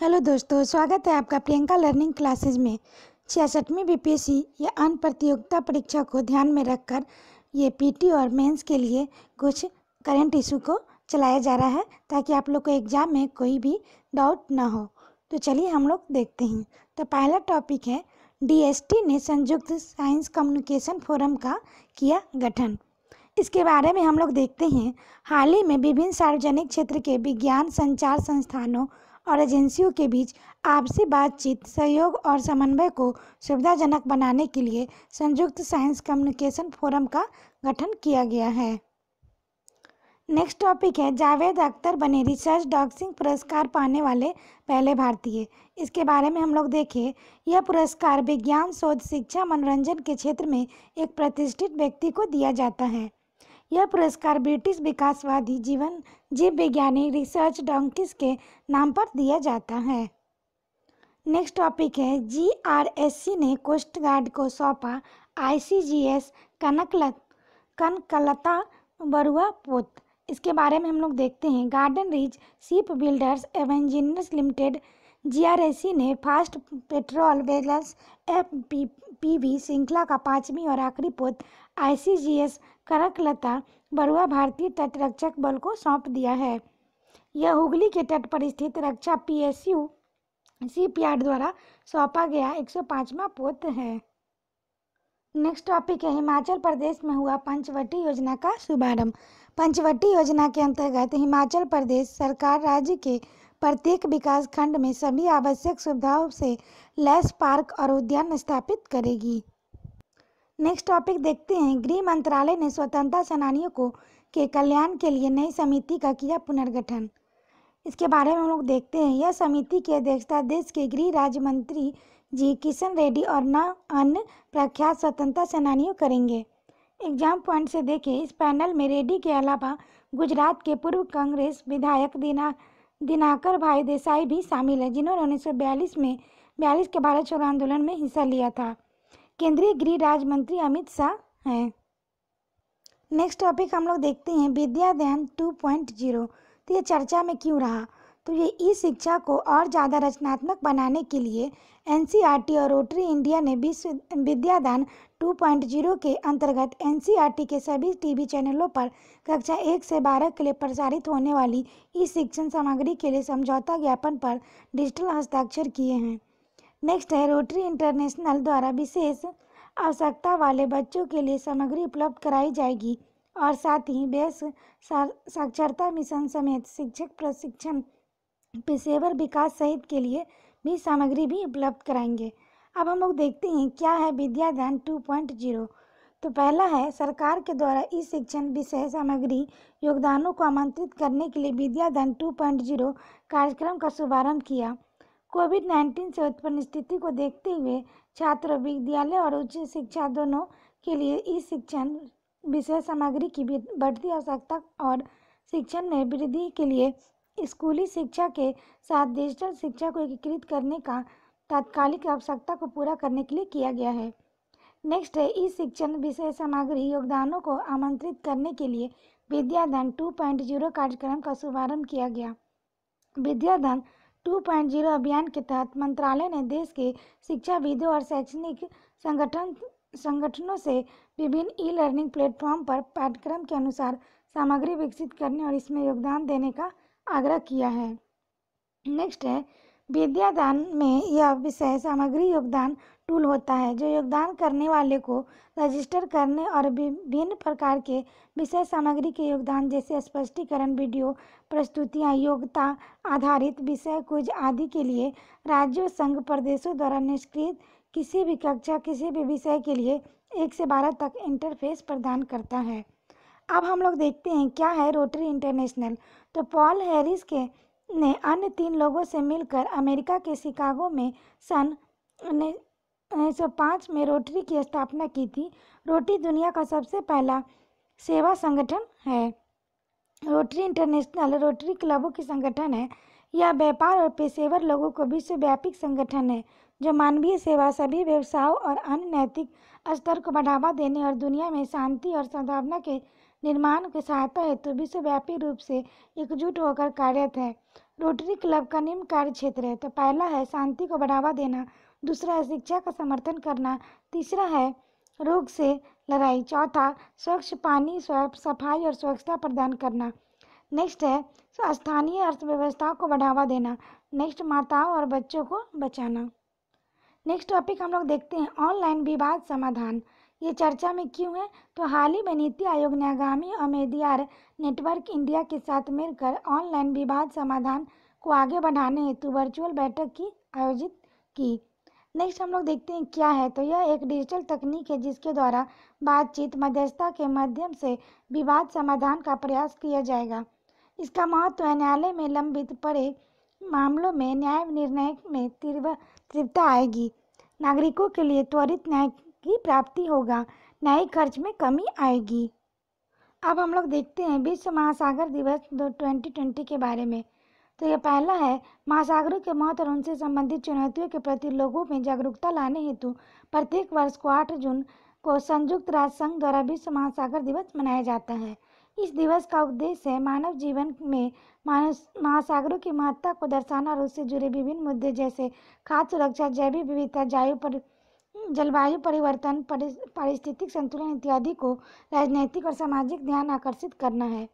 hello दोस्तों स्वागत है आपका प्रियंका लर्निंग क्लासेज में छियासठवीं बीपीएससी या अन्य प्रतियोगिता परीक्षा को ध्यान में रखकर ये पीटी और मेंस के लिए कुछ करंट इशू को चलाया जा रहा है ताकि आप लोग को एग्ज़ाम में कोई भी डाउट ना हो तो चलिए हम लोग देखते हैं तो पहला टॉपिक है डीएसटी ने संयुक्त साइंस कम्युनिकेशन फोरम का किया गठन इसके बारे में हम लोग देखते हैं हाल ही में विभिन्न सार्वजनिक क्षेत्र के विज्ञान संचार संस्थानों और एजेंसियों के बीच आपसी बातचीत सहयोग और समन्वय को सुविधाजनक बनाने के लिए संयुक्त साइंस कम्युनिकेशन फोरम का गठन किया गया है नेक्स्ट टॉपिक है जावेद अख्तर बने रिसर्च डॉक्सिंग पुरस्कार पाने वाले पहले भारतीय इसके बारे में हम लोग देखें यह पुरस्कार विज्ञान शोध शिक्षा मनोरंजन के क्षेत्र में एक प्रतिष्ठित व्यक्ति को दिया जाता है यह पुरस्कार ब्रिटिश विकासवादी जीवन जीव वैज्ञानिक रिसर्च डॉन्किस के नाम पर दिया जाता है नेक्स्ट टॉपिक है जी आर एस सी ने कोस्ट गार्ड को सौंपा I C G S Kanaklata Kanaklata Barua पोत इसके बारे में हम लोग देखते हैं गार्डन रिच सीप बिल्डर्स एवं इंजीनियर्स लिमिटेड जीआरएसी ने fast patrol vessels F P P V श्रृंखला का पाँचवीं और आखिरी पोत आईसीजीएस करकलता बरुआ भारतीय तटरक्षक बल को सौंप दिया है यह हुगली के तट पर स्थित रक्षा पीएसयू सीपीआर द्वारा सौंपा गया 105वां पोत है नेक्स्ट टॉपिक है हिमाचल प्रदेश में हुआ पंचवटी योजना का शुभारंभ पंचवटी योजना के अंतर्गत हिमाचल प्रदेश सरकार राज्य के प्रत्येक विकास खंड में सभी आवश्यक सुविधाओं से लैस पार्क और उद्यान स्थापित करेगी नेक्स्ट टॉपिक देखते हैं गृह मंत्रालय ने स्वतंत्रता सेनानियों को के कल्याण के लिए नई समिति का किया पुनर्गठन इसके बारे में हम लोग देखते हैं यह समिति की अध्यक्षता देश के गृह राज्य मंत्री जी किशन रेड्डी और न अन्य प्रख्यात स्वतंत्रता सेनानियों करेंगे एग्जाम पॉइंट से देखें इस पैनल में रेड्डी के अलावा गुजरात के पूर्व कांग्रेस विधायक दिना दिनाकर भाई देसाई भी शामिल है जिन्होंने उन्नीस में बयालीस के भारत छोड़ो आंदोलन में हिस्सा लिया था केंद्रीय गृह राज्य मंत्री अमित शाह हैं नेक्स्ट टॉपिक हम लोग देखते हैं विद्याध्ययन टू पॉइंट जीरो तो ये चर्चा में क्यों रहा तो ये ई शिक्षा को और ज़्यादा रचनात्मक बनाने के लिए एन e और रोटरी इंडिया ने विश्व विद्यादान 2.0 के अंतर्गत एन e के सभी टीवी चैनलों पर कक्षा एक से बारह के लिए प्रसारित होने वाली ई शिक्षण सामग्री के लिए समझौता ज्ञापन पर डिजिटल हस्ताक्षर किए हैं नेक्स्ट है रोटरी इंटरनेशनल द्वारा विशेष आवश्यकता वाले बच्चों के लिए सामग्री उपलब्ध कराई जाएगी और साथ ही बेस साक्षरता मिशन समेत शिक्षक प्रशिक्षण पेशेवर विकास सहित के लिए भी सामग्री भी उपलब्ध कराएंगे अब हम लोग देखते हैं क्या है विद्यादान जीरो तो पहला है सरकार के द्वारा ई शिक्षण विषय सामग्री योगदानों को आमंत्रित करने के लिए विद्यादान जीरो कार्यक्रम का शुभारंभ किया कोविड 19 से उत्पन्न स्थिति को देखते हुए छात्र विद्यालय और उच्च शिक्षा दोनों के लिए ई शिक्षण विषय सामग्री की बढ़ती आवश्यकता और शिक्षण में वृद्धि के लिए स्कूली शिक्षा के साथ डिजिटल शिक्षा को एकीकृत करने का तात्कालिक आवश्यकता को पूरा करने के लिए किया गया है नेक्स्ट है ई शिक्षण विषय सामग्री योगदानों को आमंत्रित करने के लिए टू पॉइंट जीरो कार्यक्रम का शुभारंभ किया गया विद्याधन 2.0 अभियान के तहत मंत्रालय ने देश के शिक्षाविदों और शैक्षणिक संगठन संगठनों से विभिन्न ई लर्निंग प्लेटफॉर्म पर पाठ्यक्रम के अनुसार सामग्री विकसित करने और इसमें योगदान देने का आग्रह किया है नेक्स्ट है विद्यादान में यह विषय सामग्री योगदान टूल होता है जो योगदान करने वाले को रजिस्टर करने और विभिन्न प्रकार के विषय सामग्री के योगदान जैसे स्पष्टीकरण वीडियो प्रस्तुतियाँ योग्यता आधारित विषय कुछ आदि के लिए राज्यों संघ प्रदेशों द्वारा निष्कृत किसी भी कक्षा किसी भी विषय के लिए एक से बारह तक इंटरफेस प्रदान करता है अब हम लोग देखते हैं क्या है रोटरी इंटरनेशनल तो पॉल हैरिस के ने अन्य तीन लोगों से मिलकर अमेरिका के शिकागो में सन 1905 में रोटरी की स्थापना की थी रोटरी दुनिया का सबसे पहला सेवा संगठन है रोटरी इंटरनेशनल रोटरी क्लबों की संगठन है यह व्यापार और पेशेवर लोगों को विश्वव्यापी संगठन है जो मानवीय सेवा सभी व्यवसायों और अन्य नैतिक स्तर को बढ़ावा देने और दुनिया में शांति और सद्भावना के निर्माण की सहायता हेतु विश्वव्यापी रूप से एकजुट होकर कार्यरत है रोटरी क्लब का निम्न कार्य क्षेत्र है तो पहला है शांति को बढ़ावा देना दूसरा है शिक्षा का समर्थन करना तीसरा है रोग से लड़ाई चौथा स्वच्छ पानी सफाई और स्वच्छता प्रदान करना नेक्स्ट है स्थानीय अर्थव्यवस्था को बढ़ावा देना नेक्स्ट माताओं और बच्चों को बचाना नेक्स्ट टॉपिक हम लोग देखते हैं ऑनलाइन विवाद समाधान ये चर्चा में क्यों है तो हाल ही में नीति आयोग ने आगामी अमेदियार नेटवर्क इंडिया के साथ मिलकर ऑनलाइन विवाद समाधान को आगे बढ़ाने हेतु वर्चुअल बैठक की आयोजित की नेक्स्ट हम लोग देखते हैं क्या है तो यह एक डिजिटल तकनीक है जिसके द्वारा बातचीत मध्यस्थता के माध्यम से विवाद समाधान का प्रयास किया जाएगा इसका महत्व तो न्यायालय में लंबित पड़े मामलों में न्याय निर्णय में तीव्रता आएगी नागरिकों के लिए त्वरित न्याय ही प्राप्ति होगा न्यायिक खर्च में कमी आएगी अब हम लोग देखते हैं विश्व महासागर दिवस दो ट्वेंटी ट्वेंटी के बारे में तो यह पहला है महासागरों के महत्व और उनसे संबंधित चुनौतियों के प्रति लोगों में जागरूकता लाने हेतु प्रत्येक वर्ष को आठ जून को संयुक्त राष्ट्र संघ द्वारा विश्व महासागर दिवस मनाया जाता है इस दिवस का उद्देश्य है मानव जीवन में मानव महासागरों की महत्ता को दर्शाना और उससे जुड़े विभिन्न मुद्दे जैसे खाद्य सुरक्षा जैविक विविधता जैव पर जलवायु परिवर्तन पारिस्थितिक संतुलन इत्यादि को राजनैतिक और सामाजिक ध्यान आकर्षित करना है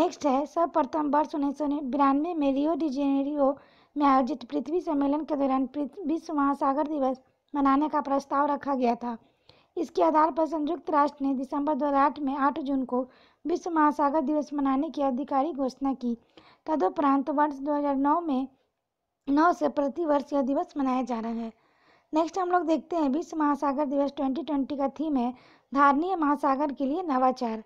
नेक्स्ट है सर्वप्रथम वर्ष उन्नीस सौ बिरानवे में रियो डिजेनेरियो में आयोजित पृथ्वी सम्मेलन के दौरान विश्व महासागर दिवस मनाने का प्रस्ताव रखा गया था इसके आधार पर संयुक्त राष्ट्र ने दिसंबर 2008 में 8 जून को विश्व महासागर दिवस मनाने की आधिकारिक घोषणा की तदुपरांत वर्ष 2009 में 9 से प्रति वर्ष यह दिवस मनाया जा रहा है नेक्स्ट हम लोग देखते हैं विश्व महासागर दिवस 2020 का थीम है धारणीय महासागर के लिए नवाचार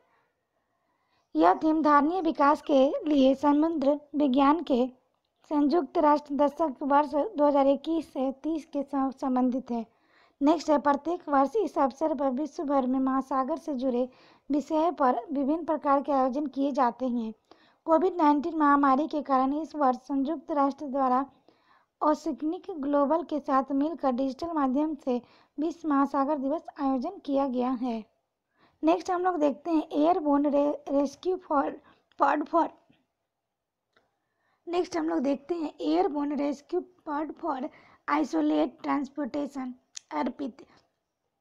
यह थीम धारणीय विकास के लिए समुद्र विज्ञान के संयुक्त राष्ट्र दशक वर्ष 2021 से 30 के संबंधित है नेक्स्ट है प्रत्येक वर्ष इस अवसर पर विश्व भर में महासागर से जुड़े विषय पर विभिन्न प्रकार के आयोजन किए जाते हैं कोविड नाइन्टीन महामारी के कारण इस वर्ष संयुक्त राष्ट्र द्वारा ओसिग्निक ग्लोबल के साथ मिलकर डिजिटल माध्यम से विश्व महासागर दिवस आयोजन किया गया है नेक्स्ट हम लोग देखते हैं एयरबोन रे, rescue for pod for next हम लोग देखते हैं airborne rescue pod for isolate transportation ARPIT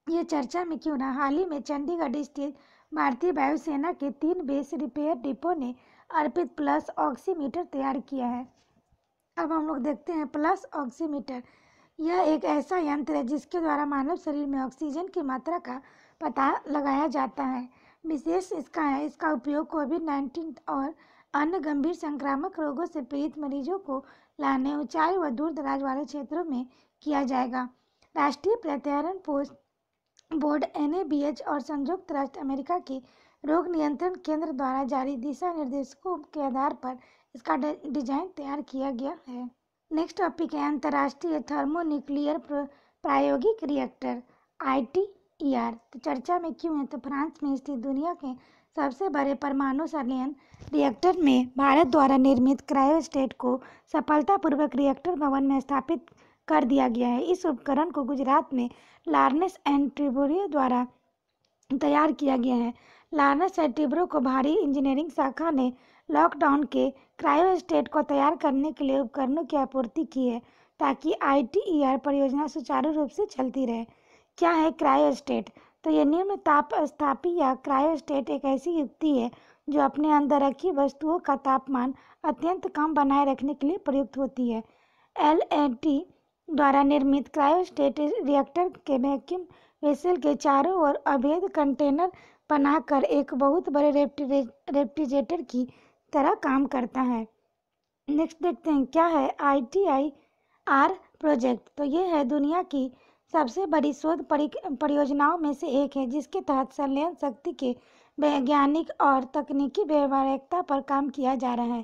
ये चर्चा में क्यों ना हाल ही में चंडीगढ़ स्थित भारतीय वायुसेना के तीन बेस रिपेयर डिपो ने अर्पित प्लस ऑक्सीमीटर तैयार किया है अब हम लोग देखते हैं प्लस ऑक्सीमीटर यह एक ऐसा यंत्र है जिसके द्वारा मानव शरीर में ऑक्सीजन की मात्रा का पता लगाया जाता है विशेष इसका है इसका उपयोग कोविड नाइन्टीन और अन्य गंभीर संक्रामक रोगों से पीड़ित मरीजों को लाने ऊंचाई व दूर दराज वाले क्षेत्रों में किया जाएगा राष्ट्रीय प्रत्यारण पोस्ट बोर्ड एन और संयुक्त राष्ट्र अमेरिका के रोग नियंत्रण केंद्र द्वारा जारी दिशा निर्देशों के आधार पर इसका डिजाइन तैयार किया गया है नेक्स्ट टॉपिक है अंतर्राष्ट्रीय थर्मोन्यूक्लियर प्रायोगिक रिएक्टर आई तो चर्चा में क्यों है तो फ्रांस में स्थित दुनिया के सबसे बड़े परमाणु संलयन रिएक्टर में भारत द्वारा निर्मित क्रायोस्टेट को सफलतापूर्वक रिएक्टर भवन में स्थापित कर दिया गया है इस उपकरण को गुजरात में लार्नेस एंड ट्रिब्यूरियो द्वारा तैयार किया गया है लार्नेस एंड ट्रिब्रो को भारी इंजीनियरिंग शाखा ने लॉकडाउन के क्रायो स्टेट को तैयार करने के लिए उपकरणों की आपूर्ति की है ताकि आई परियोजना सुचारू रूप से चलती रहे क्या है क्रायो स्टेट तो यह निम्न ताप स्थापी या क्रायो स्टेट एक ऐसी युक्ति है जो अपने अंदर रखी वस्तुओं का तापमान अत्यंत कम बनाए रखने के लिए प्रयुक्त होती है एल द्वारा निर्मित क्रायोस्टेट रिएक्टर के वैक्यूम वेसल के चारों ओर अभेद कंटेनर बनाकर एक बहुत बड़े रेफ्रिजरेटर की तरह काम करता है नेक्स्ट देखते हैं क्या है I T I R project तो ये है दुनिया की सबसे बड़ी शोध परियोजनाओं में से एक है जिसके तहत संलयन शक्ति के वैज्ञानिक और तकनीकी व्यवहारिकता पर काम किया जा रहा है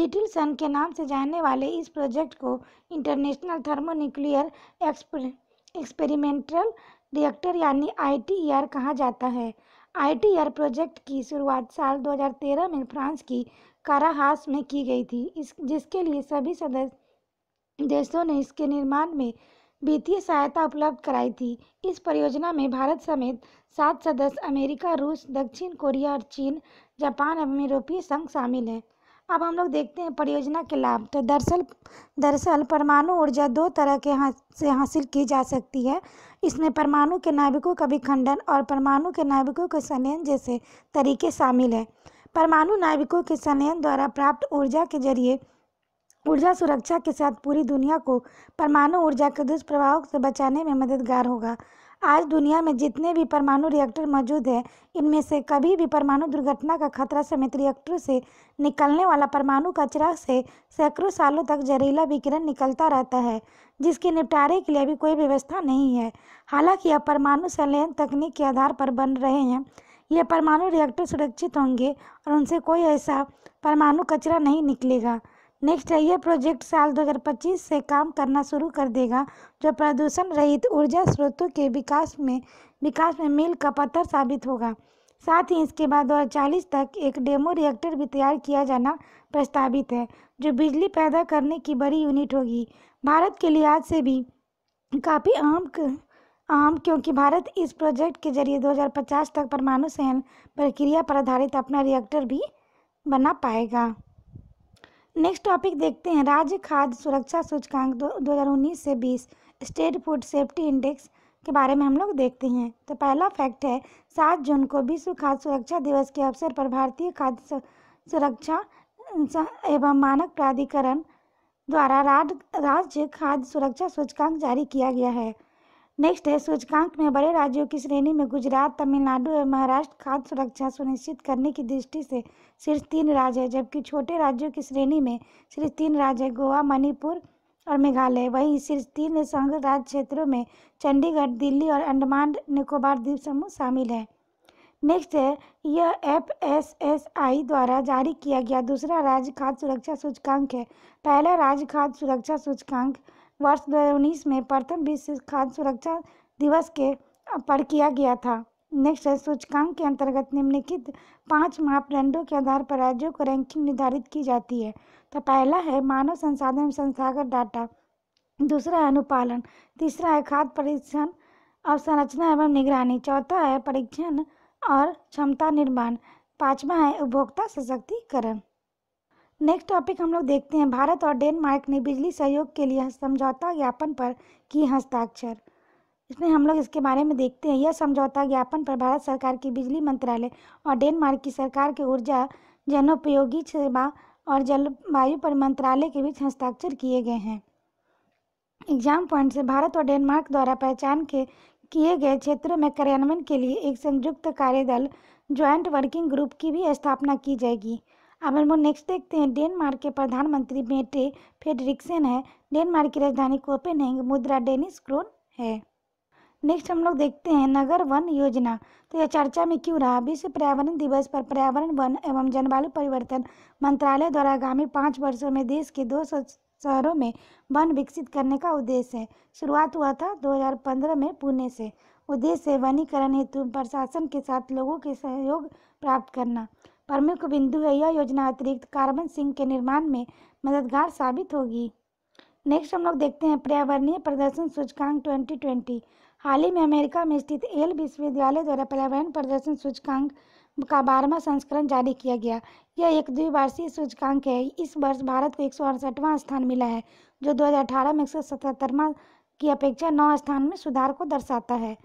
लिटिल सन के नाम से जानने वाले इस प्रोजेक्ट को इंटरनेशनल थर्मोन्यूक्लियर एक्सपेरिमेंटल रिएक्टर यानी आई e कहा जाता है आईटीआर प्रोजेक्ट की शुरुआत साल 2013 में फ्रांस की काराहास में की गई थी इस जिसके लिए सभी सदस्य देशों ने इसके निर्माण में वित्तीय सहायता उपलब्ध कराई थी इस परियोजना में भारत समेत सात सदस्य अमेरिका रूस दक्षिण कोरिया और चीन जापान एवं यूरोपीय संघ शामिल हैं अब हम लोग देखते हैं परियोजना के लाभ तो दरअसल दरअसल परमाणु ऊर्जा दो तरह के हाँ, से हासिल की जा सकती है इसमें परमाणु के नाभिकों का विखंडन और परमाणु के नाभिकों के संयन जैसे तरीके शामिल हैं परमाणु नाभिकों के संयन द्वारा प्राप्त ऊर्जा के जरिए ऊर्जा सुरक्षा के साथ पूरी दुनिया को परमाणु ऊर्जा के दुष्प्रभाव से बचाने में मददगार होगा आज दुनिया में जितने भी परमाणु रिएक्टर मौजूद हैं इनमें से कभी भी परमाणु दुर्घटना का खतरा समेत रिएक्टरों से निकलने वाला परमाणु कचरा से सैकड़ों सालों तक जहरीला विकिरण निकलता रहता है जिसके निपटारे के लिए भी कोई व्यवस्था नहीं है हालांकि अब परमाणु संलयन तकनीक के आधार पर बन रहे हैं ये परमाणु रिएक्टर सुरक्षित होंगे और उनसे कोई ऐसा परमाणु कचरा नहीं निकलेगा नेक्स्ट है यह प्रोजेक्ट साल 2025 से काम करना शुरू कर देगा जो प्रदूषण रहित ऊर्जा स्रोतों के विकास में विकास में मील का पत्थर साबित होगा साथ ही इसके बाद दो तक एक डेमो रिएक्टर भी तैयार किया जाना प्रस्तावित है जो बिजली पैदा करने की बड़ी यूनिट होगी भारत के लिहाज से भी काफ़ी अहम अहम क्योंकि भारत इस प्रोजेक्ट के जरिए 2050 तक परमाणु सहन प्रक्रिया पर आधारित अपना रिएक्टर भी बना पाएगा नेक्स्ट टॉपिक देखते हैं राज्य खाद्य सुरक्षा सूचकांक दो हज़ार उन्नीस से बीस स्टेट फूड सेफ्टी इंडेक्स के बारे में हम लोग देखते हैं तो पहला फैक्ट है सात जून को विश्व खाद्य सुरक्षा दिवस के अवसर पर भारतीय खाद्य सुरक्षा एवं मानक प्राधिकरण द्वारा राज्य खाद्य सुरक्षा सूचकांक जारी किया गया है नेक्स्ट है सूचकांक में बड़े राज्यों की श्रेणी में गुजरात तमिलनाडु और महाराष्ट्र खाद्य सुरक्षा सुनिश्चित करने की दृष्टि से सिर्फ तीन राज्य है जबकि छोटे राज्यों की श्रेणी में सिर्फ तीन राज्य है गोवा मणिपुर और मेघालय वहीं सिर्फ तीन संघ राज्य क्षेत्रों में चंडीगढ़ दिल्ली और अंडमान निकोबार द्वीप समूह शामिल है नेक्स्ट है यह एफ एस एस आई द्वारा जारी किया गया दूसरा राज्य खाद्य सुरक्षा सूचकांक है पहला राज्य खाद्य सुरक्षा सूचकांक वर्ष 2019 में प्रथम विश्व खाद्य सुरक्षा दिवस के पर किया गया था नेक्स्ट है सूचकांक के अंतर्गत निम्नलिखित पांच मापदंडों के आधार पर राज्यों को रैंकिंग निर्धारित की जाती है तो पहला है मानव संसाधन संस्थागत डाटा दूसरा है अनुपालन तीसरा है खाद्य परीक्षण अवसंरचना एवं निगरानी चौथा है परीक्षण और क्षमता निर्माण पांचवा है उपभोक्ता सशक्तिकरण नेक्स्ट टॉपिक हम लोग देखते हैं भारत और डेनमार्क ने बिजली सहयोग के लिए समझौता ज्ञापन पर की हस्ताक्षर इसमें हम लोग इसके बारे में देखते हैं यह समझौता ज्ञापन पर भारत सरकार की बिजली मंत्रालय और डेनमार्क की सरकार के ऊर्जा जनोपयोगी सेवा और जलवायु पर मंत्रालय के बीच हस्ताक्षर किए गए हैं एग्जाम पॉइंट से भारत और डेनमार्क द्वारा पहचान के किए गए क्षेत्रों में कार्यान्वयन के लिए एक संयुक्त कार्यदल ज्वाइंट वर्किंग ग्रुप की भी स्थापना की जाएगी अब हम लोग नेक्स्ट देखते हैं डेनमार्क के प्रधानमंत्री मेटे फेडरिक्सन है डेनमार्क की राजधानी कोपेनहेंग मुद्रा डेनिस क्रोन है नेक्स्ट हम लोग देखते हैं नगर वन योजना तो यह चर्चा में क्यों रहा विश्व पर्यावरण दिवस पर पर्यावरण वन एवं जलवायु परिवर्तन मंत्रालय द्वारा आगामी पाँच वर्षों में देश के दो शहरों में वन विकसित करने का उद्देश्य है शुरुआत हुआ था 2015 में पुणे से उद्देश्य वनीकरण हेतु प्रशासन के साथ लोगों के सहयोग प्राप्त करना प्रमुख बिंदु है यह योजना अतिरिक्त कार्बन सिंह के निर्माण में मददगार साबित होगी नेक्स्ट हम लोग देखते हैं पर्यावरणीय प्रदर्शन सूचकांक 2020 हाल ही में अमेरिका में स्थित एल विश्वविद्यालय द्वारा पर्यावरण प्रदर्शन सूचकांक का बारहवा संस्करण जारी किया गया यह एक द्विवार्षिक सूचकांक है इस वर्ष भारत को एक स्थान मिला है जो 2018 में एक की अपेक्षा नौ स्थान में सुधार को दर्शाता है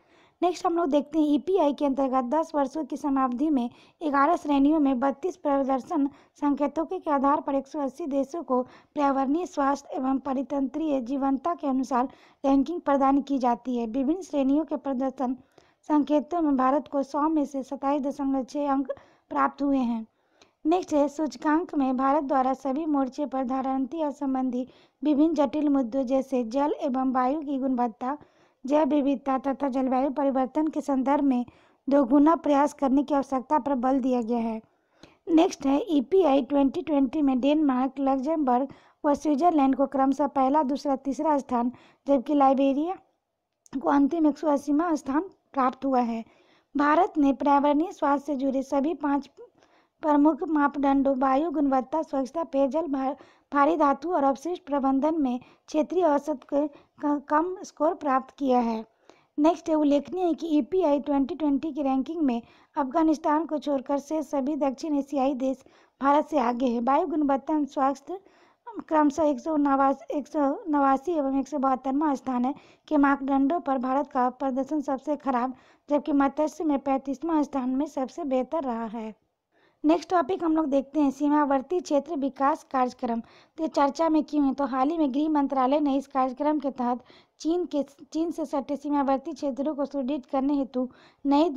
नेक्स्ट हम लोग देखते हैं ईपीआई e के अंतर्गत 10 वर्षों की समाप्ति में 11 श्रेणियों में 32 प्रदर्शन संकेतों के आधार पर 180 देशों को पर्यावरणीय स्वास्थ्य एवं परितंत्रीय जीवनता के अनुसार रैंकिंग प्रदान की जाती है विभिन्न श्रेणियों के प्रदर्शन संकेतों में भारत को सौ में से सताईस दशमलव छः अंक प्राप्त हुए हैं नेक्स्ट है सूचकांक में भारत द्वारा सभी मोर्चे पर धारणती और संबंधी विभिन्न जटिल मुद्दों जैसे जल एवं वायु की गुणवत्ता जैव विविधता तथा जलवायु परिवर्तन के संदर्भ में दोगुना प्रयास करने की आवश्यकता पर बल दिया गया है नेक्स्ट है ईपीआई e 2020 में डेनमार्क लग्जमबर्ग व स्विट्जरलैंड को क्रमशः पहला दूसरा तीसरा स्थान जबकि लाइबेरिया को अंतिम एक स्थान प्राप्त हुआ है भारत ने पर्यावरणीय स्वास्थ्य से जुड़े सभी पांच प्रमुख मापदंडों वायु गुणवत्ता स्वच्छता पेयजल भारी धातु और अवशिष्ट प्रबंधन में क्षेत्रीय औसत के कम स्कोर प्राप्त किया है नेक्स्ट है उल्लेखनीय है कि E P I twenty twenty की रैंकिंग में अफगानिस्तान को छोड़कर से सभी दक्षिण एशियाई देश भारत से आगे है वायु गुणवत्ता एवं स्वास्थ्य क्रमशः एक सौ नवासी एक सौ नवासी एवं एक सौ बहत्तरवा स्थान है के मापदंडों पर भारत का प्रदर्शन सबसे खराब जबकि मत्स्य में पैंतीसवां स्थान में सबसे बेहतर रहा है नेक्स्ट टॉपिक हम लोग देखते हैं सीमावर्ती क्षेत्र विकास कार्यक्रम तो चर्चा में क्यों है तो हाल ही में गृह मंत्रालय ने इस कार्यक्रम के तहत चीन के चीन से सटे सीमावर्ती क्षेत्रों को सुदृढ़ करने हेतु नए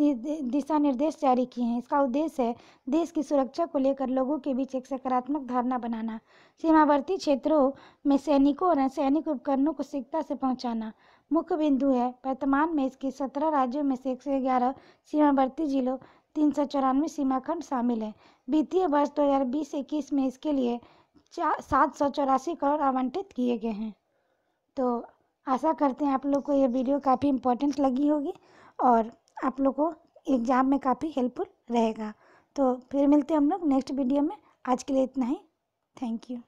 दिशा निर्देश जारी किए हैं इसका उद्देश्य है देश की सुरक्षा को लेकर लोगों के बीच एक सकारात्मक धारणा बनाना सीमावर्ती क्षेत्रों में सैनिकों और सैनिक उपकरणों को सिकता से पहुंचाना मुख्य बिंदु है वर्तमान में इसके सत्रह राज्यों में से एक सीमावर्ती जिलों तीन सौ चौरानवे सीमाखंड शामिल है वित्तीय वर्ष दो हज़ार बीस इक्कीस में इसके लिए सात सौ चौरासी करोड़ आवंटित किए गए हैं तो आशा करते हैं आप लोग को ये वीडियो काफ़ी इम्पोर्टेंट लगी होगी और आप लोग को एग्ज़ाम में काफ़ी हेल्पफुल रहेगा तो फिर मिलते हैं हम लोग नेक्स्ट वीडियो में आज के लिए इतना ही थैंक यू